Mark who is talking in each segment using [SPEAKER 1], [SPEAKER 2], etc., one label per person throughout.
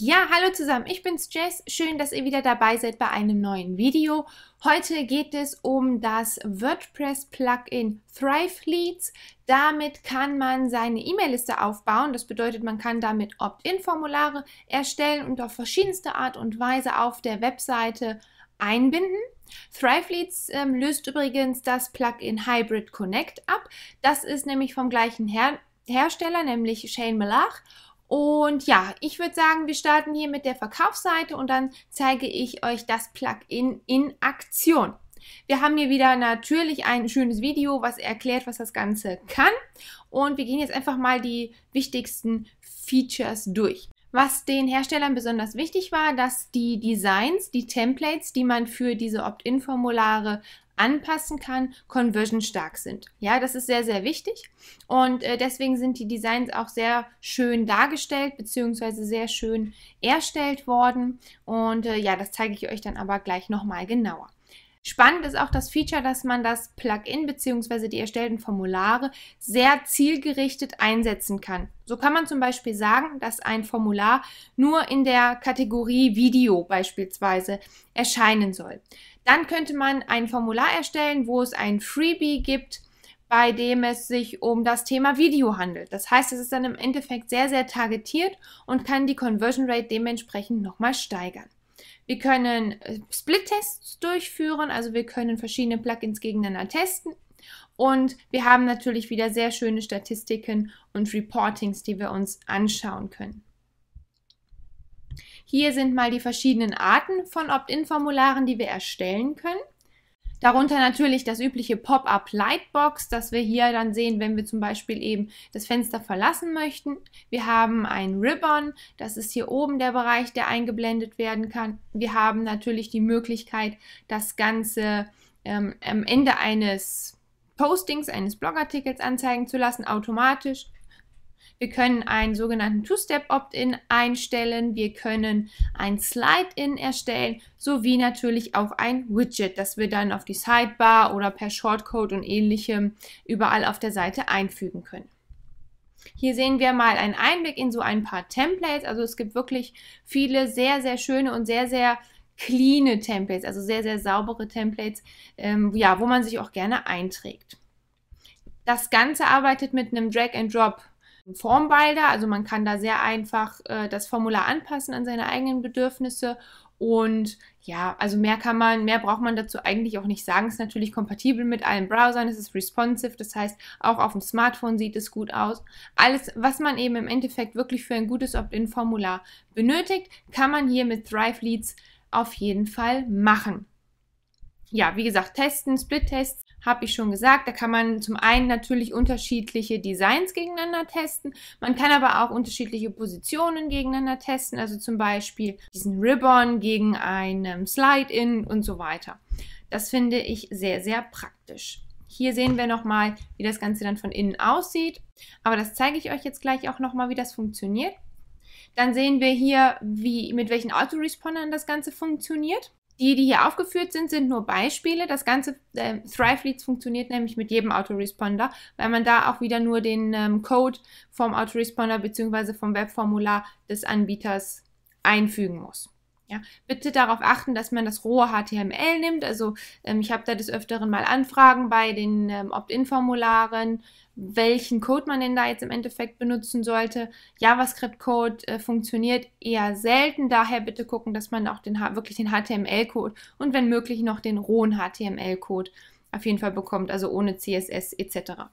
[SPEAKER 1] Ja, hallo zusammen, ich bin's Jess. Schön, dass ihr wieder dabei seid bei einem neuen Video. Heute geht es um das WordPress-Plugin Thrive Leads. Damit kann man seine E-Mail-Liste aufbauen. Das bedeutet, man kann damit Opt-in-Formulare erstellen und auf verschiedenste Art und Weise auf der Webseite einbinden. ThriveLeads ähm, löst übrigens das Plugin Hybrid Connect ab. Das ist nämlich vom gleichen Her Hersteller, nämlich Shane Malach. Und ja, ich würde sagen, wir starten hier mit der Verkaufsseite und dann zeige ich euch das Plugin in Aktion. Wir haben hier wieder natürlich ein schönes Video, was erklärt, was das Ganze kann. Und wir gehen jetzt einfach mal die wichtigsten Features durch. Was den Herstellern besonders wichtig war, dass die Designs, die Templates, die man für diese Opt-in-Formulare anpassen kann, conversion stark sind. Ja, das ist sehr, sehr wichtig und äh, deswegen sind die Designs auch sehr schön dargestellt bzw. sehr schön erstellt worden und äh, ja, das zeige ich euch dann aber gleich nochmal genauer. Spannend ist auch das Feature, dass man das Plugin bzw. die erstellten Formulare sehr zielgerichtet einsetzen kann. So kann man zum Beispiel sagen, dass ein Formular nur in der Kategorie Video beispielsweise erscheinen soll. Dann könnte man ein Formular erstellen, wo es ein Freebie gibt, bei dem es sich um das Thema Video handelt. Das heißt, es ist dann im Endeffekt sehr, sehr targetiert und kann die Conversion Rate dementsprechend nochmal steigern. Wir können äh, Split-Tests durchführen, also wir können verschiedene Plugins gegeneinander testen. Und wir haben natürlich wieder sehr schöne Statistiken und Reportings, die wir uns anschauen können. Hier sind mal die verschiedenen Arten von Opt-in-Formularen, die wir erstellen können. Darunter natürlich das übliche Pop-up Lightbox, das wir hier dann sehen, wenn wir zum Beispiel eben das Fenster verlassen möchten. Wir haben ein Ribbon, das ist hier oben der Bereich, der eingeblendet werden kann. Wir haben natürlich die Möglichkeit, das Ganze ähm, am Ende eines Postings, eines Blogartikels anzeigen zu lassen, automatisch. Wir können einen sogenannten Two-Step-Opt-in einstellen. Wir können ein Slide-in erstellen, sowie natürlich auch ein Widget, das wir dann auf die Sidebar oder per Shortcode und ähnlichem überall auf der Seite einfügen können. Hier sehen wir mal einen Einblick in so ein paar Templates. Also es gibt wirklich viele sehr, sehr schöne und sehr, sehr cleane Templates, also sehr, sehr saubere Templates, ähm, ja, wo man sich auch gerne einträgt. Das Ganze arbeitet mit einem Drag-and-Drop Formbilder. Also man kann da sehr einfach äh, das Formular anpassen an seine eigenen Bedürfnisse. Und ja, also mehr kann man, mehr braucht man dazu eigentlich auch nicht sagen. Es ist natürlich kompatibel mit allen Browsern, es ist responsive, das heißt, auch auf dem Smartphone sieht es gut aus. Alles, was man eben im Endeffekt wirklich für ein gutes Opt-in-Formular benötigt, kann man hier mit Thrive Leads auf jeden Fall machen. Ja, wie gesagt, testen, Split-Tests habe ich schon gesagt. Da kann man zum einen natürlich unterschiedliche Designs gegeneinander testen. Man kann aber auch unterschiedliche Positionen gegeneinander testen. Also zum Beispiel diesen Ribbon gegen einen Slide-In und so weiter. Das finde ich sehr, sehr praktisch. Hier sehen wir nochmal, wie das Ganze dann von innen aussieht. Aber das zeige ich euch jetzt gleich auch nochmal, wie das funktioniert. Dann sehen wir hier, wie, mit welchen Autorespondern das Ganze funktioniert. Die, die hier aufgeführt sind, sind nur Beispiele. Das ganze äh, Leads funktioniert nämlich mit jedem Autoresponder, weil man da auch wieder nur den ähm, Code vom Autoresponder bzw. vom Webformular des Anbieters einfügen muss. Ja, bitte darauf achten, dass man das rohe HTML nimmt. Also ähm, ich habe da des Öfteren mal Anfragen bei den ähm, Opt-in-Formularen welchen Code man denn da jetzt im Endeffekt benutzen sollte. JavaScript-Code äh, funktioniert eher selten, daher bitte gucken, dass man auch den, wirklich den HTML-Code und wenn möglich noch den rohen HTML-Code auf jeden Fall bekommt, also ohne CSS etc.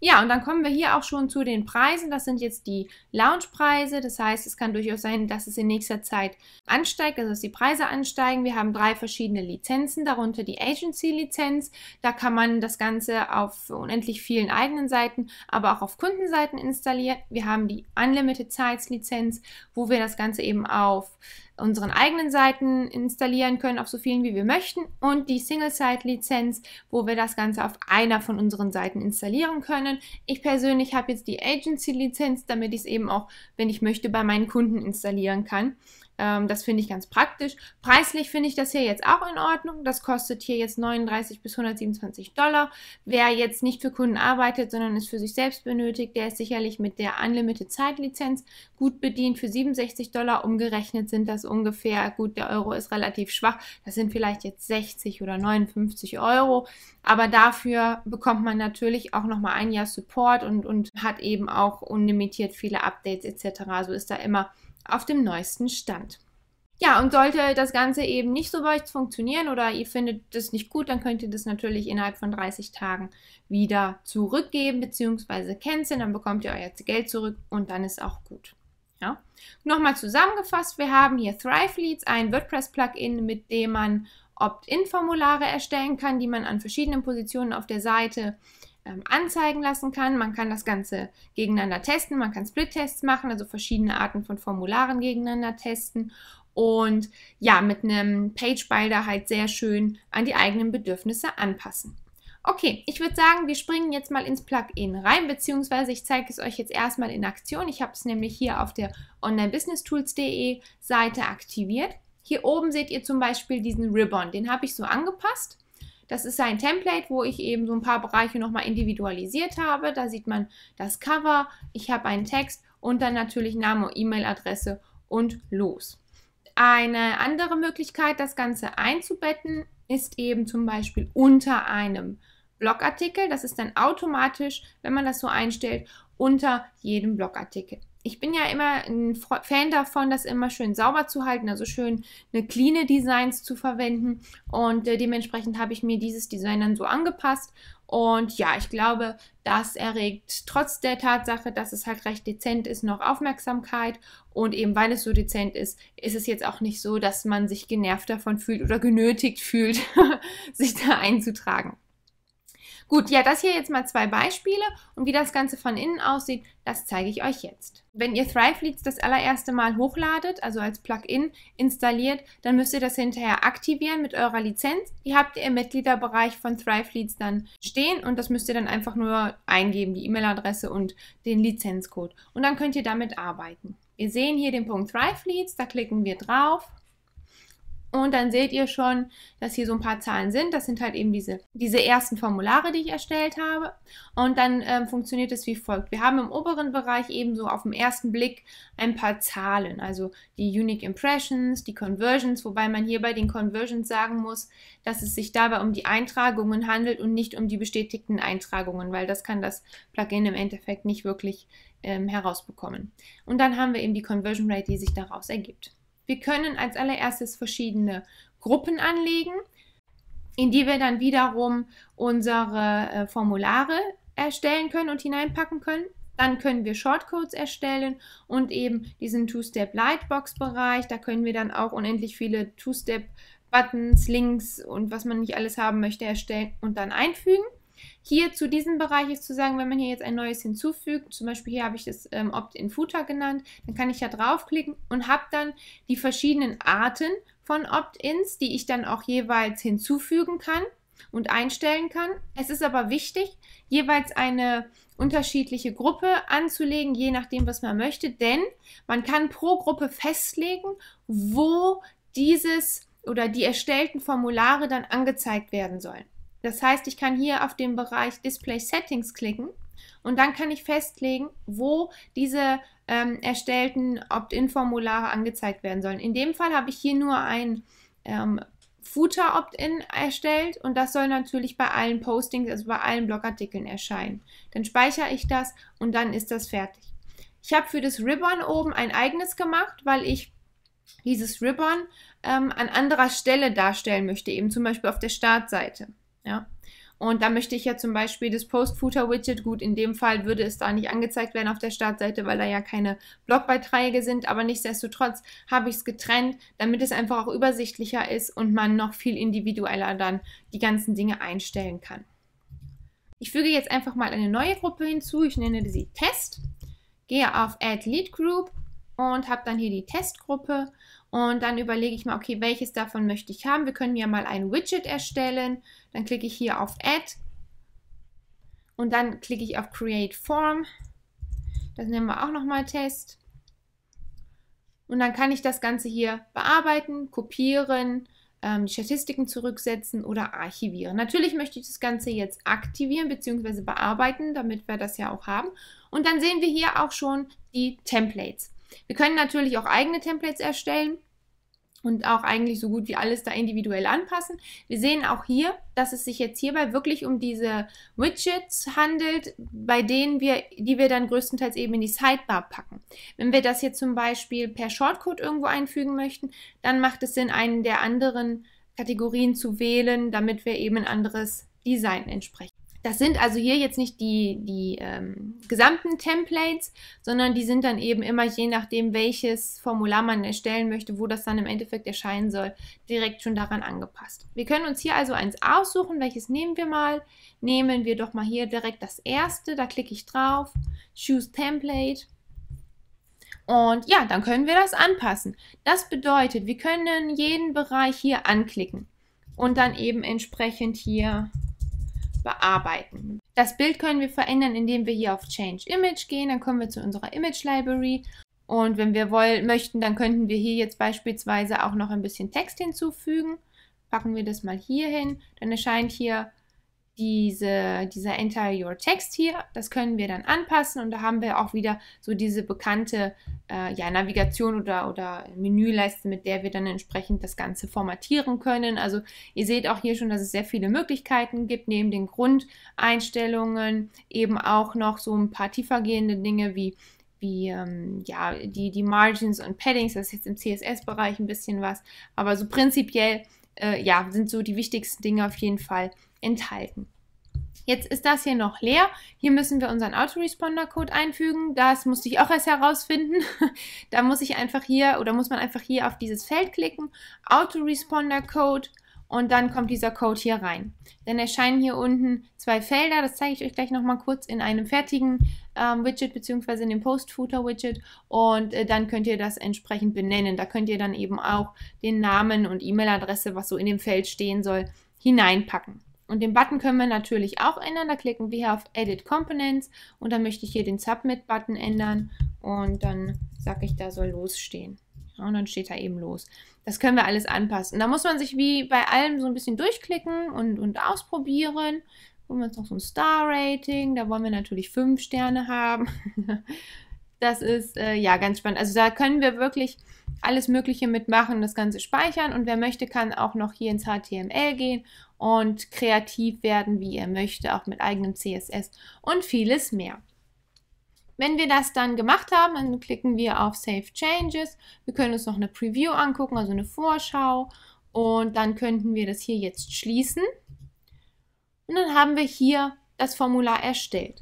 [SPEAKER 1] Ja, und dann kommen wir hier auch schon zu den Preisen. Das sind jetzt die Lounge-Preise. Das heißt, es kann durchaus sein, dass es in nächster Zeit ansteigt, also dass die Preise ansteigen. Wir haben drei verschiedene Lizenzen, darunter die Agency-Lizenz. Da kann man das Ganze auf unendlich vielen eigenen Seiten, aber auch auf Kundenseiten installieren. Wir haben die Unlimited Sites-Lizenz, wo wir das Ganze eben auf unseren eigenen Seiten installieren können, auf so vielen wie wir möchten und die Single-Site-Lizenz, wo wir das Ganze auf einer von unseren Seiten installieren können. Ich persönlich habe jetzt die Agency-Lizenz, damit ich es eben auch, wenn ich möchte, bei meinen Kunden installieren kann. Ähm, das finde ich ganz praktisch. Preislich finde ich das hier jetzt auch in Ordnung. Das kostet hier jetzt 39 bis 127 Dollar. Wer jetzt nicht für Kunden arbeitet, sondern es für sich selbst benötigt, der ist sicherlich mit der Unlimited Zeitlizenz gut bedient. Für 67 Dollar umgerechnet sind das ungefähr, gut, der Euro ist relativ schwach. Das sind vielleicht jetzt 60 oder 59 Euro. Aber dafür bekommt man natürlich auch nochmal ein Jahr Support und, und hat eben auch unlimitiert viele Updates etc. So also ist da immer auf dem neuesten Stand. Ja, und sollte das Ganze eben nicht so bei euch funktionieren oder ihr findet das nicht gut, dann könnt ihr das natürlich innerhalb von 30 Tagen wieder zurückgeben bzw. canceln. Dann bekommt ihr euer Geld zurück und dann ist auch gut. Ja. Nochmal zusammengefasst, wir haben hier Thrive Leads, ein WordPress-Plugin, mit dem man Opt-in-Formulare erstellen kann, die man an verschiedenen Positionen auf der Seite ähm, anzeigen lassen kann. Man kann das Ganze gegeneinander testen, man kann Split-Tests machen, also verschiedene Arten von Formularen gegeneinander testen und ja, mit einem Page-Builder halt sehr schön an die eigenen Bedürfnisse anpassen. Okay, ich würde sagen, wir springen jetzt mal ins Plugin rein, beziehungsweise ich zeige es euch jetzt erstmal in Aktion. Ich habe es nämlich hier auf der onlinebusinesstools.de Seite aktiviert. Hier oben seht ihr zum Beispiel diesen Ribbon, den habe ich so angepasst. Das ist ein Template, wo ich eben so ein paar Bereiche nochmal individualisiert habe. Da sieht man das Cover, ich habe einen Text und dann natürlich Name, E-Mail-Adresse und los. Eine andere Möglichkeit, das Ganze einzubetten, ist eben zum Beispiel unter einem Blogartikel. Das ist dann automatisch, wenn man das so einstellt, unter jedem Blogartikel ich bin ja immer ein Fan davon, das immer schön sauber zu halten, also schön eine clean Designs zu verwenden. Und äh, dementsprechend habe ich mir dieses Design dann so angepasst. Und ja, ich glaube, das erregt trotz der Tatsache, dass es halt recht dezent ist, noch Aufmerksamkeit. Und eben weil es so dezent ist, ist es jetzt auch nicht so, dass man sich genervt davon fühlt oder genötigt fühlt, sich da einzutragen. Gut, ja, das hier jetzt mal zwei Beispiele und wie das Ganze von innen aussieht, das zeige ich euch jetzt. Wenn ihr Thriveleads das allererste Mal hochladet, also als Plugin installiert, dann müsst ihr das hinterher aktivieren mit eurer Lizenz. Die habt ihr im Mitgliederbereich von Thriveleads dann stehen und das müsst ihr dann einfach nur eingeben, die E-Mail-Adresse und den Lizenzcode. Und dann könnt ihr damit arbeiten. Wir sehen hier den Punkt Thriveleads, da klicken wir drauf und dann seht ihr schon, dass hier so ein paar Zahlen sind. Das sind halt eben diese, diese ersten Formulare, die ich erstellt habe. Und dann ähm, funktioniert es wie folgt. Wir haben im oberen Bereich eben so auf den ersten Blick ein paar Zahlen, also die Unique Impressions, die Conversions, wobei man hier bei den Conversions sagen muss, dass es sich dabei um die Eintragungen handelt und nicht um die bestätigten Eintragungen, weil das kann das Plugin im Endeffekt nicht wirklich ähm, herausbekommen. Und dann haben wir eben die Conversion Rate, die sich daraus ergibt. Wir können als allererstes verschiedene Gruppen anlegen, in die wir dann wiederum unsere äh, Formulare erstellen können und hineinpacken können. Dann können wir Shortcodes erstellen und eben diesen Two-Step-Lightbox-Bereich. Da können wir dann auch unendlich viele Two-Step-Buttons, Links und was man nicht alles haben möchte erstellen und dann einfügen. Hier zu diesem Bereich ist zu sagen, wenn man hier jetzt ein neues hinzufügt, zum Beispiel hier habe ich das ähm, Opt-in-Footer genannt, dann kann ich da draufklicken und habe dann die verschiedenen Arten von Opt-ins, die ich dann auch jeweils hinzufügen kann und einstellen kann. Es ist aber wichtig, jeweils eine unterschiedliche Gruppe anzulegen, je nachdem, was man möchte, denn man kann pro Gruppe festlegen, wo dieses oder die erstellten Formulare dann angezeigt werden sollen. Das heißt, ich kann hier auf den Bereich Display Settings klicken und dann kann ich festlegen, wo diese ähm, erstellten Opt-in-Formulare angezeigt werden sollen. In dem Fall habe ich hier nur ein ähm, Footer-Opt-in erstellt und das soll natürlich bei allen Postings, also bei allen Blogartikeln erscheinen. Dann speichere ich das und dann ist das fertig. Ich habe für das Ribbon oben ein eigenes gemacht, weil ich dieses Ribbon ähm, an anderer Stelle darstellen möchte, eben zum Beispiel auf der Startseite. Ja. Und da möchte ich ja zum Beispiel das Post-Footer-Widget, gut, in dem Fall würde es da nicht angezeigt werden auf der Startseite, weil da ja keine Blogbeiträge sind, aber nichtsdestotrotz habe ich es getrennt, damit es einfach auch übersichtlicher ist und man noch viel individueller dann die ganzen Dinge einstellen kann. Ich füge jetzt einfach mal eine neue Gruppe hinzu, ich nenne sie Test, gehe auf Add Lead Group und habe dann hier die Testgruppe und dann überlege ich mal, okay, welches davon möchte ich haben? Wir können ja mal ein Widget erstellen. Dann klicke ich hier auf Add. Und dann klicke ich auf Create Form. Das nennen wir auch nochmal Test. Und dann kann ich das Ganze hier bearbeiten, kopieren, ähm, die Statistiken zurücksetzen oder archivieren. Natürlich möchte ich das Ganze jetzt aktivieren bzw. bearbeiten, damit wir das ja auch haben. Und dann sehen wir hier auch schon die Templates. Wir können natürlich auch eigene Templates erstellen und auch eigentlich so gut wie alles da individuell anpassen. Wir sehen auch hier, dass es sich jetzt hierbei wirklich um diese Widgets handelt, bei denen wir, die wir dann größtenteils eben in die Sidebar packen. Wenn wir das hier zum Beispiel per Shortcode irgendwo einfügen möchten, dann macht es Sinn, einen der anderen Kategorien zu wählen, damit wir eben ein anderes Design entsprechend das sind also hier jetzt nicht die, die ähm, gesamten Templates, sondern die sind dann eben immer je nachdem, welches Formular man erstellen möchte, wo das dann im Endeffekt erscheinen soll, direkt schon daran angepasst. Wir können uns hier also eins aussuchen, welches nehmen wir mal. Nehmen wir doch mal hier direkt das erste, da klicke ich drauf, Choose Template. Und ja, dann können wir das anpassen. Das bedeutet, wir können jeden Bereich hier anklicken und dann eben entsprechend hier bearbeiten. Das Bild können wir verändern, indem wir hier auf Change Image gehen. Dann kommen wir zu unserer Image Library. Und wenn wir wollen, möchten, dann könnten wir hier jetzt beispielsweise auch noch ein bisschen Text hinzufügen. Packen wir das mal hier hin. Dann erscheint hier diese, dieser Enter Your Text hier, das können wir dann anpassen und da haben wir auch wieder so diese bekannte äh, ja, Navigation oder, oder Menüleiste, mit der wir dann entsprechend das Ganze formatieren können. Also ihr seht auch hier schon, dass es sehr viele Möglichkeiten gibt, neben den Grundeinstellungen eben auch noch so ein paar tiefergehende Dinge wie wie ähm, ja, die, die Margins und Paddings, das ist jetzt im CSS-Bereich ein bisschen was, aber so prinzipiell äh, ja, sind so die wichtigsten Dinge auf jeden Fall enthalten. Jetzt ist das hier noch leer. Hier müssen wir unseren Autoresponder-Code einfügen. Das musste ich auch erst herausfinden. da muss ich einfach hier oder muss man einfach hier auf dieses Feld klicken, Autoresponder-Code und dann kommt dieser Code hier rein. Dann erscheinen hier unten zwei Felder. Das zeige ich euch gleich nochmal kurz in einem fertigen ähm, Widget beziehungsweise in dem Post Footer Widget und äh, dann könnt ihr das entsprechend benennen. Da könnt ihr dann eben auch den Namen und E-Mail-Adresse, was so in dem Feld stehen soll, hineinpacken. Und den Button können wir natürlich auch ändern. Da klicken wir hier auf Edit Components und dann möchte ich hier den Submit-Button ändern und dann sage ich, da soll losstehen. Ja, und dann steht da eben los. Das können wir alles anpassen. Da muss man sich wie bei allem so ein bisschen durchklicken und, und ausprobieren holen wir uns noch so ein Star-Rating. Da wollen wir natürlich fünf Sterne haben. das ist äh, ja ganz spannend. Also da können wir wirklich alles Mögliche mitmachen, das Ganze speichern und wer möchte, kann auch noch hier ins HTML gehen und kreativ werden, wie er möchte, auch mit eigenem CSS und vieles mehr. Wenn wir das dann gemacht haben, dann klicken wir auf Save Changes. Wir können uns noch eine Preview angucken, also eine Vorschau und dann könnten wir das hier jetzt schließen. Und dann haben wir hier das Formular erstellt.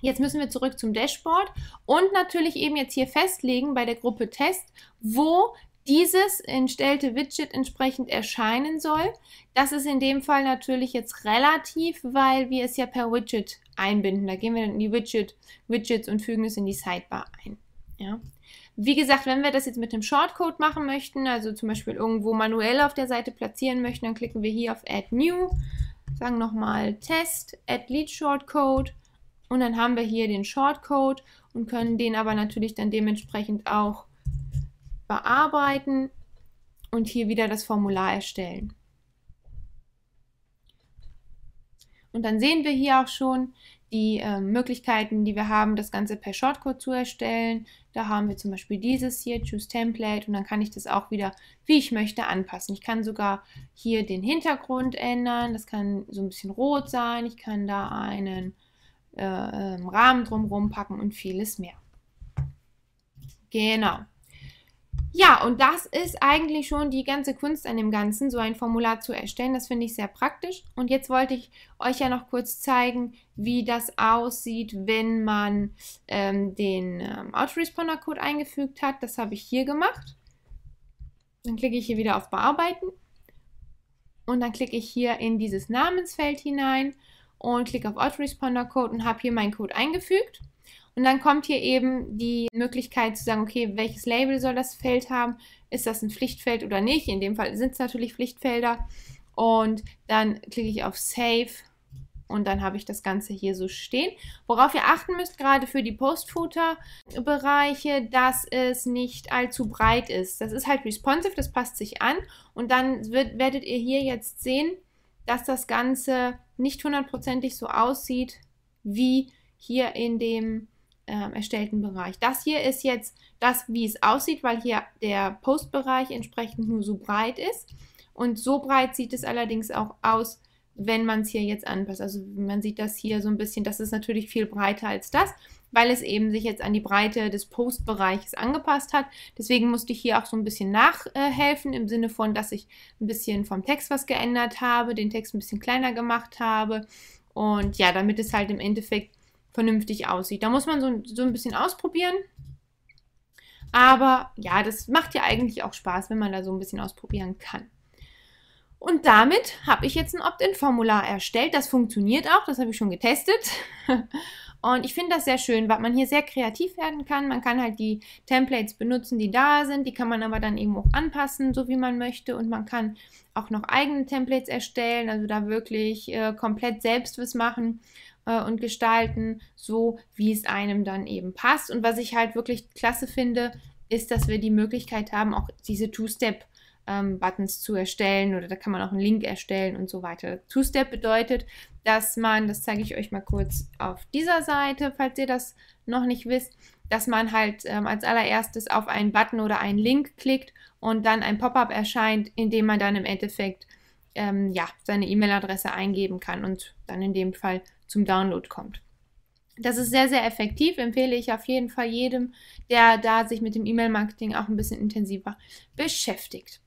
[SPEAKER 1] Jetzt müssen wir zurück zum Dashboard und natürlich eben jetzt hier festlegen bei der Gruppe Test, wo dieses entstellte Widget entsprechend erscheinen soll. Das ist in dem Fall natürlich jetzt relativ, weil wir es ja per Widget einbinden. Da gehen wir dann in die Widget, Widgets und fügen es in die Sidebar ein. Ja. Wie gesagt, wenn wir das jetzt mit einem Shortcode machen möchten, also zum Beispiel irgendwo manuell auf der Seite platzieren möchten, dann klicken wir hier auf Add New, sagen nochmal test at lead shortcode und dann haben wir hier den Shortcode und können den aber natürlich dann dementsprechend auch bearbeiten und hier wieder das Formular erstellen. Und dann sehen wir hier auch schon, die äh, Möglichkeiten, die wir haben, das Ganze per Shortcode zu erstellen. Da haben wir zum Beispiel dieses hier, Choose Template, und dann kann ich das auch wieder, wie ich möchte, anpassen. Ich kann sogar hier den Hintergrund ändern, das kann so ein bisschen rot sein, ich kann da einen äh, ähm, Rahmen drumherum packen und vieles mehr. Genau. Ja, und das ist eigentlich schon die ganze Kunst an dem Ganzen, so ein Formular zu erstellen. Das finde ich sehr praktisch. Und jetzt wollte ich euch ja noch kurz zeigen, wie das aussieht, wenn man ähm, den ähm, Autoresponder-Code eingefügt hat. Das habe ich hier gemacht. Dann klicke ich hier wieder auf Bearbeiten. Und dann klicke ich hier in dieses Namensfeld hinein und klicke auf Autoresponder-Code und habe hier meinen Code eingefügt. Und dann kommt hier eben die Möglichkeit zu sagen, okay, welches Label soll das Feld haben? Ist das ein Pflichtfeld oder nicht? In dem Fall sind es natürlich Pflichtfelder. Und dann klicke ich auf Save und dann habe ich das Ganze hier so stehen. Worauf ihr achten müsst, gerade für die Postfooter-Bereiche, dass es nicht allzu breit ist. Das ist halt responsive, das passt sich an und dann wird, werdet ihr hier jetzt sehen, dass das Ganze nicht hundertprozentig so aussieht, wie hier in dem ähm, erstellten Bereich. Das hier ist jetzt das, wie es aussieht, weil hier der Postbereich entsprechend nur so breit ist. Und so breit sieht es allerdings auch aus, wenn man es hier jetzt anpasst. Also man sieht das hier so ein bisschen, das ist natürlich viel breiter als das, weil es eben sich jetzt an die Breite des Postbereiches angepasst hat. Deswegen musste ich hier auch so ein bisschen nachhelfen, im Sinne von, dass ich ein bisschen vom Text was geändert habe, den Text ein bisschen kleiner gemacht habe. Und ja, damit es halt im Endeffekt vernünftig aussieht. Da muss man so, so ein bisschen ausprobieren. Aber ja, das macht ja eigentlich auch Spaß, wenn man da so ein bisschen ausprobieren kann. Und damit habe ich jetzt ein Opt-in-Formular erstellt. Das funktioniert auch, das habe ich schon getestet. Und ich finde das sehr schön, weil man hier sehr kreativ werden kann. Man kann halt die Templates benutzen, die da sind. Die kann man aber dann eben auch anpassen, so wie man möchte. Und man kann auch noch eigene Templates erstellen, also da wirklich äh, komplett selbst was machen äh, und gestalten, so wie es einem dann eben passt. Und was ich halt wirklich klasse finde, ist, dass wir die Möglichkeit haben, auch diese Two-Step- ähm, Buttons zu erstellen oder da kann man auch einen Link erstellen und so weiter. Two-Step bedeutet, dass man, das zeige ich euch mal kurz auf dieser Seite, falls ihr das noch nicht wisst, dass man halt ähm, als allererstes auf einen Button oder einen Link klickt und dann ein Pop-up erscheint, in dem man dann im Endeffekt ähm, ja, seine E-Mail-Adresse eingeben kann und dann in dem Fall zum Download kommt. Das ist sehr, sehr effektiv, empfehle ich auf jeden Fall jedem, der da sich mit dem E-Mail-Marketing auch ein bisschen intensiver beschäftigt.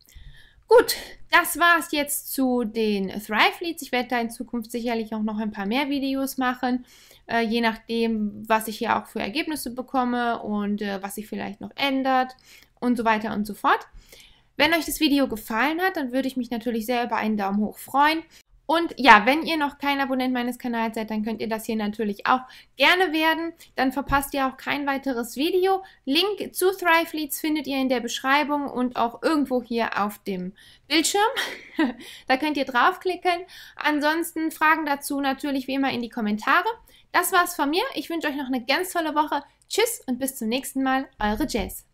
[SPEAKER 1] Gut, das war es jetzt zu den Thrive Leads. Ich werde da in Zukunft sicherlich auch noch ein paar mehr Videos machen, äh, je nachdem, was ich hier auch für Ergebnisse bekomme und äh, was sich vielleicht noch ändert und so weiter und so fort. Wenn euch das Video gefallen hat, dann würde ich mich natürlich sehr über einen Daumen hoch freuen. Und ja, wenn ihr noch kein Abonnent meines Kanals seid, dann könnt ihr das hier natürlich auch gerne werden. Dann verpasst ihr auch kein weiteres Video. Link zu Thrive Leads findet ihr in der Beschreibung und auch irgendwo hier auf dem Bildschirm. da könnt ihr draufklicken. Ansonsten Fragen dazu natürlich wie immer in die Kommentare. Das war's von mir. Ich wünsche euch noch eine ganz tolle Woche. Tschüss und bis zum nächsten Mal. Eure Jess.